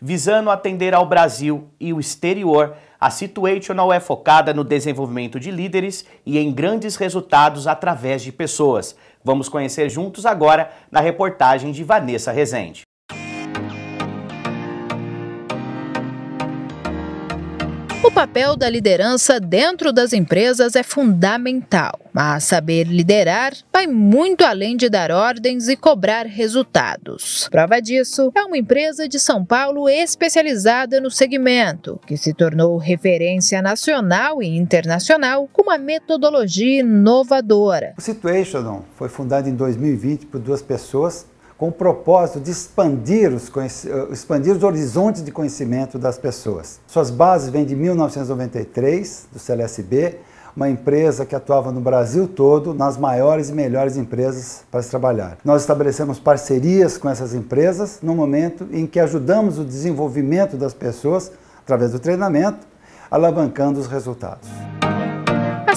Visando atender ao Brasil e o exterior, a Situational é focada no desenvolvimento de líderes e em grandes resultados através de pessoas. Vamos conhecer juntos agora na reportagem de Vanessa Rezende. O papel da liderança dentro das empresas é fundamental, mas saber liderar vai muito além de dar ordens e cobrar resultados. Prova disso é uma empresa de São Paulo especializada no segmento, que se tornou referência nacional e internacional com uma metodologia inovadora. O Situational foi fundado em 2020 por duas pessoas com o propósito de expandir os, eh, expandir os horizontes de conhecimento das pessoas. Suas bases vêm de 1993, do CLSB, uma empresa que atuava no Brasil todo, nas maiores e melhores empresas para se trabalhar. Nós estabelecemos parcerias com essas empresas no momento em que ajudamos o desenvolvimento das pessoas através do treinamento, alavancando os resultados.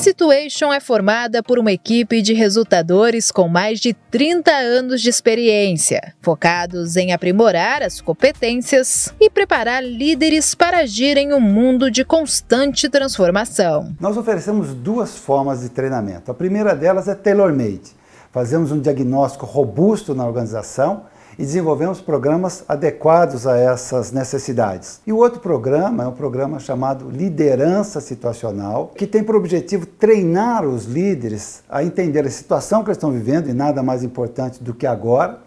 Situation é formada por uma equipe de resultadores com mais de 30 anos de experiência, focados em aprimorar as competências e preparar líderes para agir em um mundo de constante transformação. Nós oferecemos duas formas de treinamento. A primeira delas é tailor-made. Fazemos um diagnóstico robusto na organização e desenvolvemos programas adequados a essas necessidades. E o outro programa é um programa chamado Liderança Situacional, que tem por objetivo treinar os líderes a entender a situação que eles estão vivendo e nada mais importante do que agora,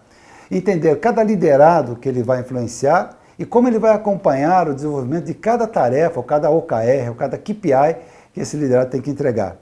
entender cada liderado que ele vai influenciar e como ele vai acompanhar o desenvolvimento de cada tarefa, ou cada OKR, ou cada KPI que esse liderado tem que entregar.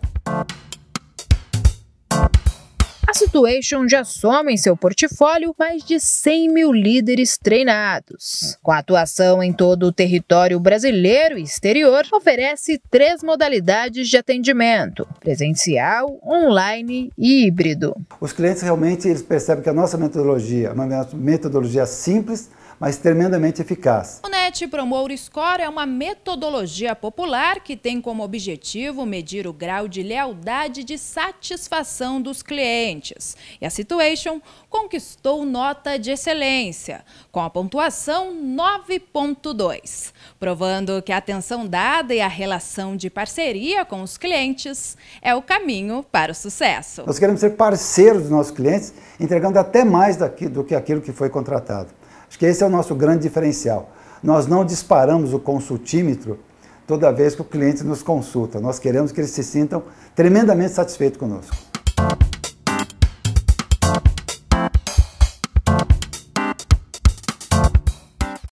A Situation já soma em seu portfólio mais de 100 mil líderes treinados. Com atuação em todo o território brasileiro e exterior, oferece três modalidades de atendimento: presencial, online e híbrido. Os clientes realmente eles percebem que a nossa metodologia é uma metodologia simples, mas tremendamente eficaz. O Sete Promouro Score é uma metodologia popular que tem como objetivo medir o grau de lealdade de satisfação dos clientes. E a Situation conquistou nota de excelência, com a pontuação 9.2, provando que a atenção dada e a relação de parceria com os clientes é o caminho para o sucesso. Nós queremos ser parceiros dos nossos clientes, entregando até mais do que aquilo que foi contratado. Acho que esse é o nosso grande diferencial. Nós não disparamos o consultímetro toda vez que o cliente nos consulta. Nós queremos que eles se sintam tremendamente satisfeitos conosco.